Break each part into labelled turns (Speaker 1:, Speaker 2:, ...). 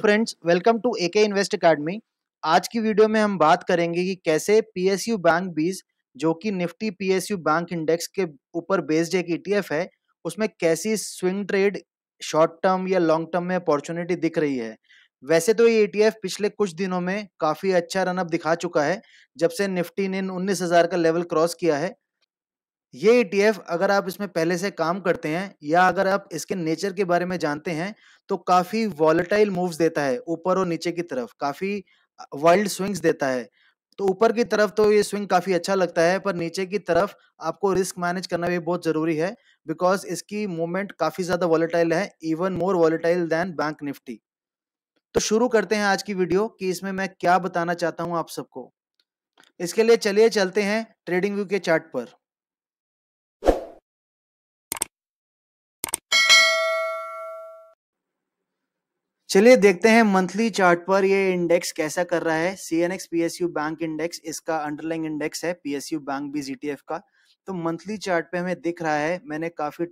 Speaker 1: friends welcome to AK invest academy आज की video में हम बात करेंगे कि कैसे पीएसयू बैंक बीज जो कि निफ्टी पीएसयू बैंक इंडेक्स के ऊपर बेस्ड एक ईटीएफ e है उसमें कैसी स्विंग ट्रेड शॉर्ट टर्म या लॉन्ग टर्म में अपॉर्चुनिटी दिख रही है वैसे तो ये ईटीएफ e पिछले कुछ दिनों में काफ़ी अच्छा रनअप दिखा चुका है जब से निफ्टी ने उन्नीस हज़ार का लेवल क्रॉस किया है ये ईटीएफ e अगर आप इसमें पहले से काम करते हैं या अगर आप इसके नेचर के बारे में जानते हैं तो काफी वॉलेटाइल मूव्स देता है ऊपर और नीचे की तरफ काफी वाइल्ड स्विंग्स देता है तो ऊपर की तरफ तो ये स्विंग काफी अच्छा लगता है पर नीचे की तरफ आपको रिस्क मैनेज करना भी बहुत जरूरी है बिकॉज इसकी मूवमेंट काफी ज्यादा वॉलेटाइल है even more volatile than bank Nifty तो शुरू करते हैं आज की वीडियो कि इसमें मैं क्या बताना चाहता हूं आप सबको इसके लिए चलिए चलते हैं ट्रेडिंग व्यू के चार्ट पर चलिए देखते हैं मंथली चार्ट पर ये इंडेक्स कैसा कर रहा है C N X P S U bank index इसका अंडरलाइंग इंडेक्स है पी एस यू बैंक भी जी टी एफ का तो मंथली चार्ट पे हमें दिख रहा है मैंने काफ़ी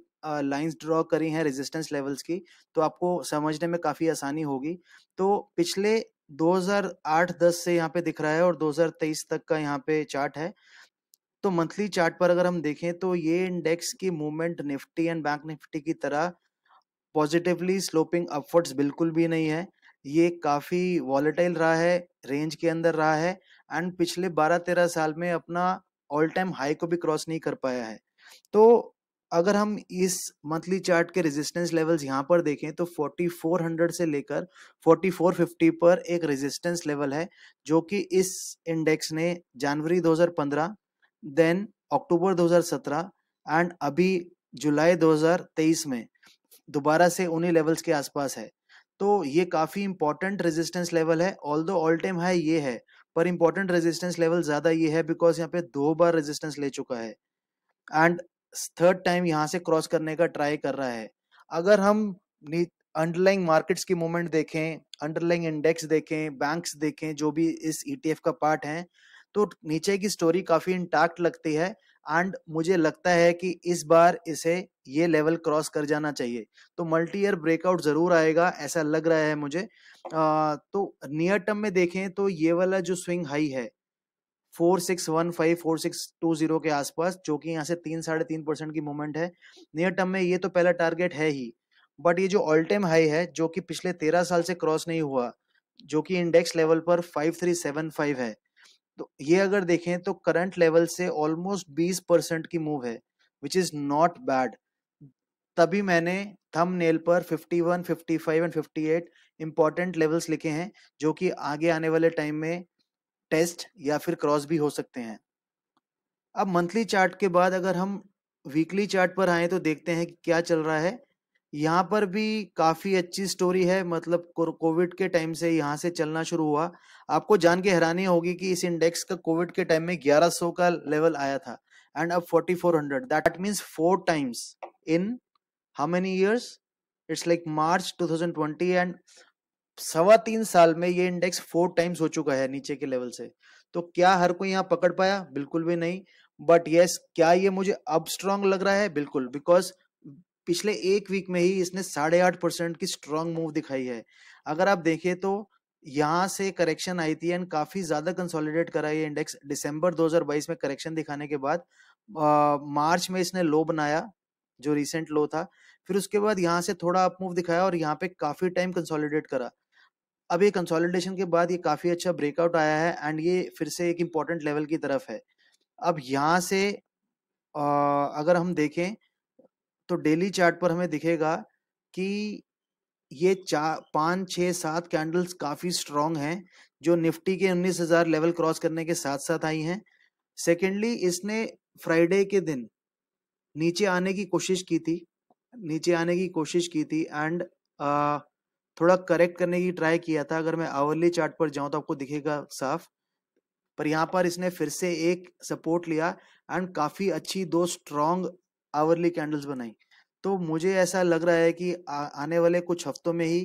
Speaker 1: लाइंस ड्रॉ करी हैं रेजिस्टेंस लेवल्स की तो आपको समझने में काफ़ी आसानी होगी तो पिछले 2008-10 से यहाँ पे दिख रहा है और 2023 तक का यहाँ पे चार्ट है तो मंथली चार्ट पर अगर हम देखें तो ये इंडेक्स की movement Nifty and bank Nifty की तरह पॉजिटिवली स्लोपिंग अपवर्ड्स बिल्कुल भी नहीं है ये काफ़ी वॉलेटाइल रहा है रेंज के अंदर रहा है एंड पिछले 12-13 साल में अपना ऑल टाइम हाई को भी क्रॉस नहीं कर पाया है तो अगर हम इस मंथली चार्ट के रेजिस्टेंस लेवल्स यहाँ पर देखें तो 4400 से लेकर 4450 पर एक रेजिस्टेंस लेवल है जो कि इस इंडेक्स ने जनवरी 2015 देन अक्टूबर 2017 एंड अभी जुलाई 2023 में दोबारा से उन्हीं लेवल्स के आसपास है तो ये काफ़ी इंपॉर्टेंट रेजिस्टेंस लेवल है ऑल दो ऑल टाइम हाई ये है पर इंपॉर्टेंट रेजिस्टेंस लेवल ज़्यादा ये है बिकॉज यहाँ पे दो बार रेजिस्टेंस ले चुका है एंड थर्ड टाइम यहाँ से क्रॉस करने का ट्राई कर रहा है अगर हम अंडरलाइंग मार्केट्स की मूवमेंट देखें अंडरलाइंग इंडेक्स देखें बैंक्स देखें जो भी इस ईटीएफ e का पार्ट है तो नीचे की स्टोरी काफ़ी इंटैक्ट लगती है एंड मुझे लगता है कि इस बार इसे ये लेवल क्रॉस कर जाना चाहिए तो मल्टी ईयर ब्रेकआउट जरूर आएगा ऐसा लग रहा है मुझे आ, तो नियर टर्म में देखें तो ये वाला जो स्विंग हाई है four six one five four six two zero के आसपास जो कि यहाँ से तीन साढ़े तीन परसेंट की मूवमेंट है नियर टर्म में ये तो पहला टारगेट है ही बट ये जो ऑल टाइम हाई है जो कि पिछले तेरह साल से क्रॉस नहीं हुआ जो कि इंडेक्स लेवल पर फाइव थ्री सेवन फाइव है तो ये अगर देखें तो करंट लेवल से ऑलमोस्ट 20 परसेंट की मूव है विच इज़ नॉट बैड तभी मैंने थम नेल पर 51, 55 एंड 58 इंपॉर्टेंट लेवल्स लिखे हैं जो कि आगे आने वाले टाइम में टेस्ट या फिर क्रॉस भी हो सकते हैं अब मंथली चार्ट के बाद अगर हम वीकली चार्ट पर आए तो देखते हैं कि क्या चल रहा है यहाँ पर भी काफ़ी अच्छी स्टोरी है मतलब कोविड के टाइम से यहाँ से चलना शुरू हुआ आपको जान के हैरानी होगी कि इस इंडेक्स का कोविड के टाइम में 1100 का लेवल आया था एंड अब 4400 that means four times in how many years it's like March 2020 and सवा तीन साल में ये इंडेक्स फोर टाइम्स हो चुका है नीचे के लेवल से तो क्या हर कोई यहाँ पकड़ पाया बिल्कुल भी नहीं बट यस yes, क्या ये मुझे अब स्ट्रांग लग रहा है बिल्कुल बिकॉज पिछले एक वीक में ही इसने साढ़े आठ परसेंट की स्ट्रांग मूव दिखाई है अगर आप देखें तो यहाँ से करेक्शन आई थी एंड काफी ज्यादा कंसोलिडेट करा ये इंडेक्स दिसंबर 2022 में करेक्शन दिखाने के बाद आ, मार्च में इसने लो बनाया जो रिसेंट लो था फिर उसके बाद यहाँ से थोड़ा अप मूव दिखाया और यहाँ पे काफी टाइम कंसोलिडेट करा अब ये कंसोलिडेशन के बाद ये काफी अच्छा ब्रेकआउट आया है एंड ये फिर से एक इम्पोर्टेंट लेवल की तरफ है अब यहाँ से आ, अगर हम देखें तो डेली चार्ट पर हमें दिखेगा कि ये चार पाँच छः सात कैंडल्स काफ़ी स्ट्रांग हैं जो निफ्टी के 19,000 लेवल क्रॉस करने के साथ साथ आई हैं सेकेंडली इसने फ्राइडे के दिन नीचे आने की कोशिश की थी नीचे आने की कोशिश की थी एंड थोड़ा करेक्ट करने की ट्राई किया था अगर मैं आवरली चार्ट पर जाऊं तो आपको दिखेगा साफ पर यहां पर इसने फिर से एक सपोर्ट लिया एंड काफ़ी अच्छी दो स्ट्रॉन्ग आवरली कैंडल्स बनाई तो मुझे ऐसा लग रहा है कि आ, आने वाले कुछ हफ्तों में ही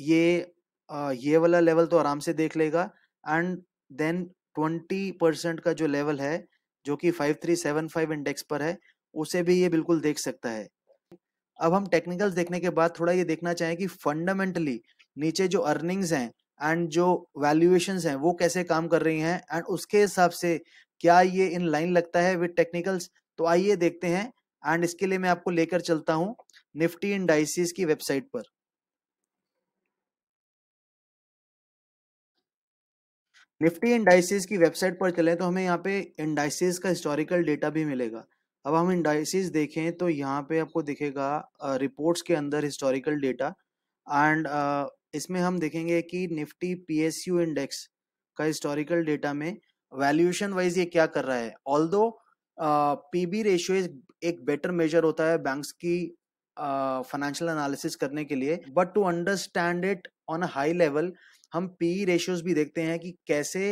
Speaker 1: ये आ, ये वाला लेवल तो आराम से देख लेगा एंड देन ट्वेंटी परसेंट का जो लेवल है जो कि five three seven five index पर है उसे भी ये बिल्कुल देख सकता है अब हम टेक्निकल्स देखने के बाद थोड़ा ये देखना चाहें कि फंडामेंटली नीचे जो अर्निंग्स हैं एंड जो वैल्यूएशन हैं वो कैसे काम कर रही हैं एंड उसके हिसाब से क्या ये इन लाइन लगता है विद टेक्निकल्स तो आइए देखते हैं एंड इसके लिए मैं आपको लेकर चलता हूं निफ्टी इंडाइसिस की वेबसाइट पर निफ्टी इंडाइसिस की वेबसाइट पर चले तो हमें यहाँ पे इंडाइसिस का हिस्टोरिकल डेटा भी मिलेगा अब हम इंडाइसिस देखें तो यहाँ पे आपको दिखेगा रिपोर्ट्स के अंदर हिस्टोरिकल डेटा एंड इसमें हम देखेंगे कि निफ्टी पीएसयू इंडेक्स का हिस्टोरिकल डेटा में वैल्यूएशन वाइज ये क्या कर रहा है ऑल पीबी रेशियो एक बेटर मेजर होता है बैंक्स की फाइनेंशियल एनालिसिस करने के लिए but to understand it on a high level हम पी रेशियोज e भी देखते हैं कि कैसे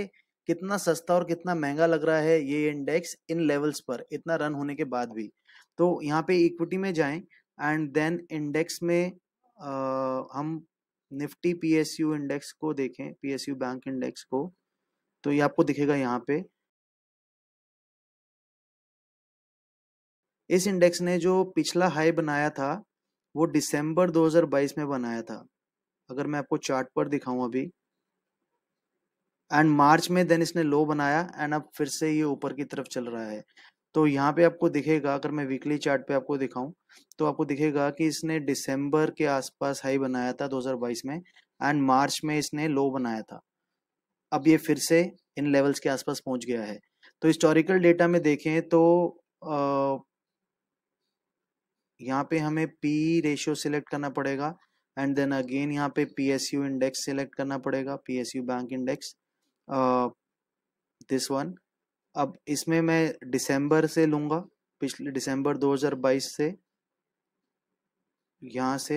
Speaker 1: कितना सस्ता और कितना महंगा लग रहा है ये इंडेक्स इन लेवल्स पर इतना रन होने के बाद भी तो यहाँ पे इक्विटी में जाएं एंड देन इंडेक्स में आ, हम निफ्टी पीएसयू इंडेक्स को देखें पीएसयू बैंक इंडेक्स को तो ये आपको दिखेगा यहाँ पे इस इंडेक्स ने जो पिछला हाई बनाया था वो दिसंबर 2022 में बनाया था अगर मैं आपको चार्ट पर दिखाऊं अभी एंड मार्च में देन इसने लो बनाया एंड अब फिर से ये ऊपर की तरफ चल रहा है तो यहाँ पे आपको दिखेगा अगर मैं वीकली चार्ट पे आपको दिखाऊं तो आपको दिखेगा कि इसने दिसंबर के आसपास हाई बनाया था 2022 में एंड मार्च में इसने लो बनाया था अब ये फिर से इन लेवल्स के आसपास पहुंच गया है तो हिस्टोरिकल डेटा में देखें तो आ, यहाँ पे हमें पी रेशियो सिलेक्ट करना पड़ेगा एंड देन अगेन यहाँ पे P S U index select करना पड़ेगा P S U bank index this one अब इसमें मैं दिसंबर से लूँगा पिछले दिसंबर 2022 से यहाँ से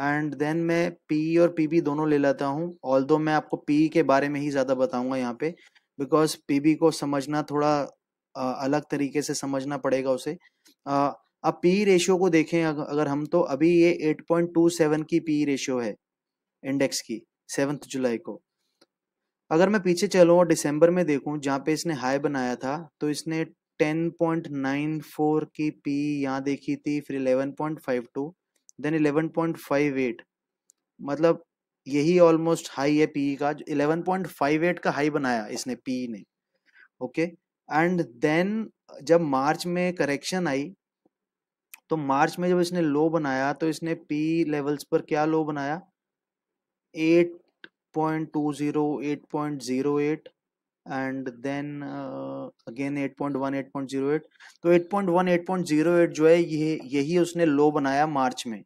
Speaker 1: एंड देन मैं पी और पीबी दोनों ले लेता हूँ ऑल दो मैं आपको पी के बारे में ही ज़्यादा बताऊँगा यहाँ पे बिकॉज पीबी को समझना थोड़ा आ, अलग तरीके से समझना पड़ेगा उसे अब पी रेशियो को देखें अगर हम तो अभी ये 8.27 की पी रेशियो है इंडेक्स की सेवंथ जुलाई को अगर मैं पीछे चलूँ और दिसंबर में देखूँ जहाँ पे इसने हाई बनाया था तो इसने 10.94 की पी यहाँ देखी थी फिर 11.52 देन 11.58 मतलब यही ऑलमोस्ट हाई है पी का एट का हाई बनाया इसने पी ने ओके एंड देन जब मार्च में करेक्शन आई तो मार्च में जब इसने लो बनाया तो इसने पी लेवल्स पर क्या लो बनाया eight point two zero eight point zero eight and then again eight point one eight point zero eight तो eight point one eight point zero eight जो है ये यही उसने लो बनाया मार्च में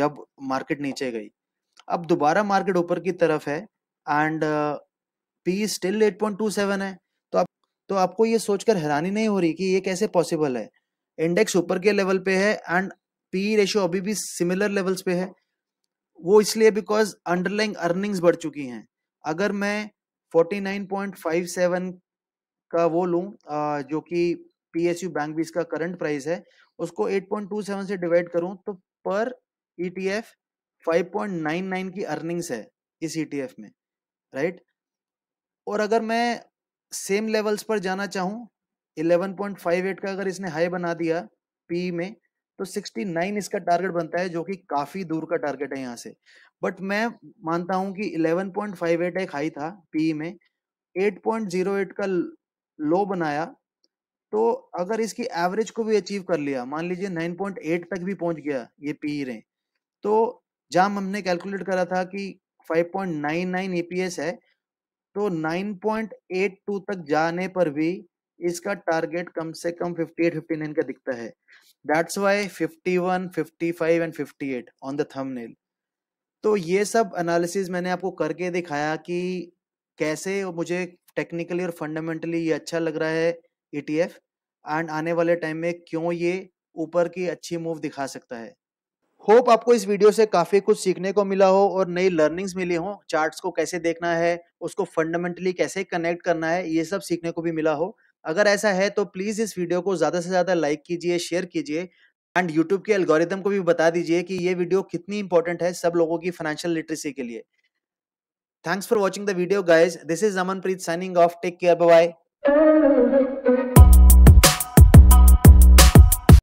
Speaker 1: जब मार्केट नीचे गई अब दोबारा मार्केट ऊपर की तरफ है and P still eight point two seven है तो आप तो आपको ये सोचकर हैरानी नहीं हो रही कि ये कैसे पॉसिबल है इंडेक्स ऊपर के लेवल पे है एंड पी रेशियो अभी भी सिमिलर लेवल्स पे है वो इसलिए बिकॉज अंडरलाइंग अर्निंग्स बढ़ चुकी हैं अगर मैं 49.57 का वो लूँ जो कि पीएसयू बैंक भी इसका करंट प्राइस है उसको 8.27 से डिवाइड करूँ तो पर ईटीएफ e 5.99 की अर्निंग्स है इस ईटीएफ e में राइट और अगर मैं सेम लेवल्स पर जाना चाहूँ 11.58 का अगर इसने हाई बना दिया पी में तो 69 इसका टारगेट बनता है जो कि काफी दूर का टारगेट है यहाँ से बट मैं मानता हूँ कि 11.58 एक हाई था पी में 8.08 का लो बनाया तो अगर इसकी एवरेज को भी अचीव कर लिया मान लीजिए 9.8 तक भी पहुंच गया ये पी रे तो जहां हमने कैलकुलेट करा था कि 5.99 एपीएस है तो 9.82 तक जाने पर भी इसका टारगेट कम से कम 58 59 का दिखता है that's why 51 55 and 58 on the thumbnail तो ये सब एनालिसिस मैंने आपको करके दिखाया कि कैसे मुझे टेक्निकली और फंडामेंटली ये अच्छा लग रहा है ईटीएफ e एंड आने वाले टाइम में क्यों ये ऊपर की अच्छी मूव दिखा सकता है होप आपको इस वीडियो से काफ़ी कुछ सीखने को मिला हो और नई लर्निंग्स मिली हो चार्ट्स को कैसे देखना है उसको फंडामेंटली कैसे कनेक्ट करना है ये सब सीखने को भी मिला हो अगर ऐसा है तो प्लीज़ इस वीडियो को ज़्यादा से ज़्यादा लाइक कीजिए शेयर कीजिए एंड यूट्यूब के एल्गोरिदम को भी बता दीजिए कि ये वीडियो कितनी इंपॉर्टेंट है सब लोगों की फाइनेंशियल लिटरेसी के लिए thanks for watching the video guys this is Amanpreet signing off take care bye